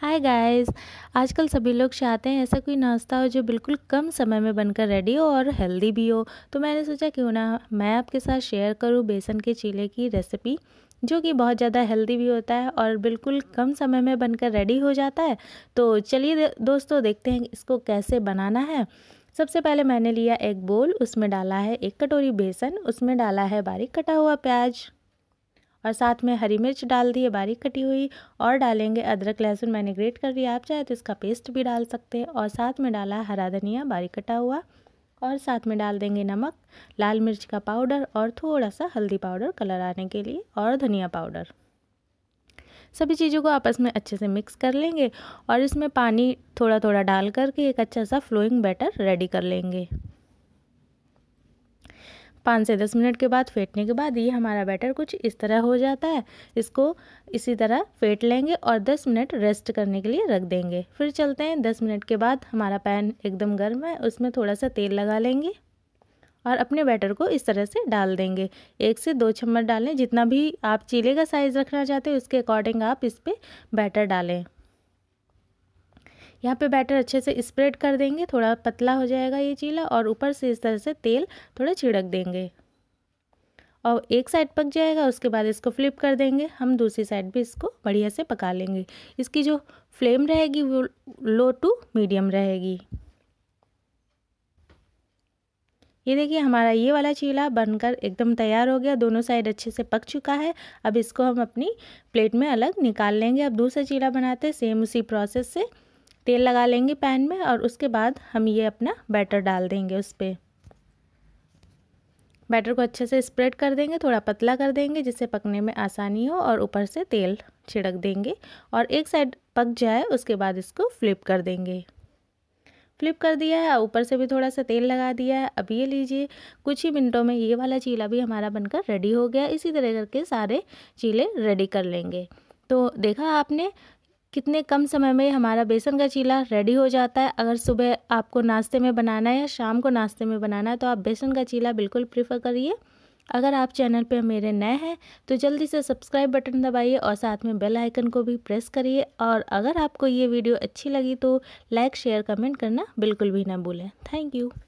hi guys आजकल सभी लोग चाहते हैं ऐसा कोई नाश्ता हो जो बिल्कुल कम समय में बनकर रेडी हो और हेल्दी भी हो तो मैंने सोचा क्यों ना मैं आपके साथ शेयर करूं बेसन के चीले की रेसिपी जो कि बहुत ज़्यादा हेल्दी भी होता है और बिल्कुल कम समय में बनकर रेडी हो जाता है तो चलिए दोस्तों देखते हैं इसको कैसे बनाना है सबसे पहले मैंने लिया एक बोल उसमें डाला है एक कटोरी बेसन उसमें डाला है बारीक कटा हुआ प्याज और साथ में हरी मिर्च डाल दिए बारीक कटी हुई और डालेंगे अदरक लहसुन मैंने ग्रेट कर दिया आप चाहे तो इसका पेस्ट भी डाल सकते हैं और साथ में डाला हरा धनिया बारीक कटा हुआ और साथ में डाल देंगे नमक लाल मिर्च का पाउडर और थोड़ा सा हल्दी पाउडर कलर आने के लिए और धनिया पाउडर सभी चीज़ों को आपस में अच्छे से मिक्स कर लेंगे और इसमें पानी थोड़ा थोड़ा डाल करके एक अच्छा सा फ्लोइंग बैटर रेडी कर लेंगे पाँच से दस मिनट के बाद फेंटने के बाद ये हमारा बैटर कुछ इस तरह हो जाता है इसको इसी तरह फेंट लेंगे और दस मिनट रेस्ट करने के लिए रख देंगे फिर चलते हैं दस मिनट के बाद हमारा पैन एकदम गर्म है उसमें थोड़ा सा तेल लगा लेंगे और अपने बैटर को इस तरह से डाल देंगे एक से दो चम्मच डालें जितना भी आप चीले का साइज़ रखना चाहते हो उसके अकॉर्डिंग आप इस पर बैटर डालें यहाँ पे बैटर अच्छे से स्प्रेड कर देंगे थोड़ा पतला हो जाएगा ये चीला और ऊपर से इस तरह से तेल थोड़ा छिड़क देंगे और एक साइड पक जाएगा उसके बाद इसको फ्लिप कर देंगे हम दूसरी साइड भी इसको बढ़िया से पका लेंगे इसकी जो फ्लेम रहेगी वो लो टू मीडियम रहेगी ये देखिए हमारा ये वाला चीला बनकर एकदम तैयार हो गया दोनों साइड अच्छे से पक चुका है अब इसको हम अपनी प्लेट में अलग निकाल लेंगे अब दूसरा चीला बनाते हैं सेम उसी प्रोसेस से तेल लगा लेंगे पैन में और उसके बाद हम ये अपना बैटर डाल देंगे उस पर बैटर को अच्छे से स्प्रेड कर देंगे थोड़ा पतला कर देंगे जिससे पकने में आसानी हो और ऊपर से तेल छिड़क देंगे और एक साइड पक जाए उसके बाद इसको फ्लिप कर देंगे फ्लिप कर दिया है ऊपर से भी थोड़ा सा तेल लगा दिया है अब ये लीजिए कुछ ही मिनटों में ये वाला चीला भी हमारा बनकर रेडी हो गया इसी तरह करके सारे चीले रेडी कर लेंगे तो देखा आपने कितने कम समय में हमारा बेसन का चीला रेडी हो जाता है अगर सुबह आपको नाश्ते में बनाना है या शाम को नाश्ते में बनाना है तो आप बेसन का चीला बिल्कुल प्रीफर करिए अगर आप चैनल पर मेरे नए हैं तो जल्दी से सब्सक्राइब बटन दबाइए और साथ में बेल आइकन को भी प्रेस करिए और अगर आपको ये वीडियो अच्छी लगी तो लाइक शेयर कमेंट करना बिल्कुल भी ना भूलें थैंक यू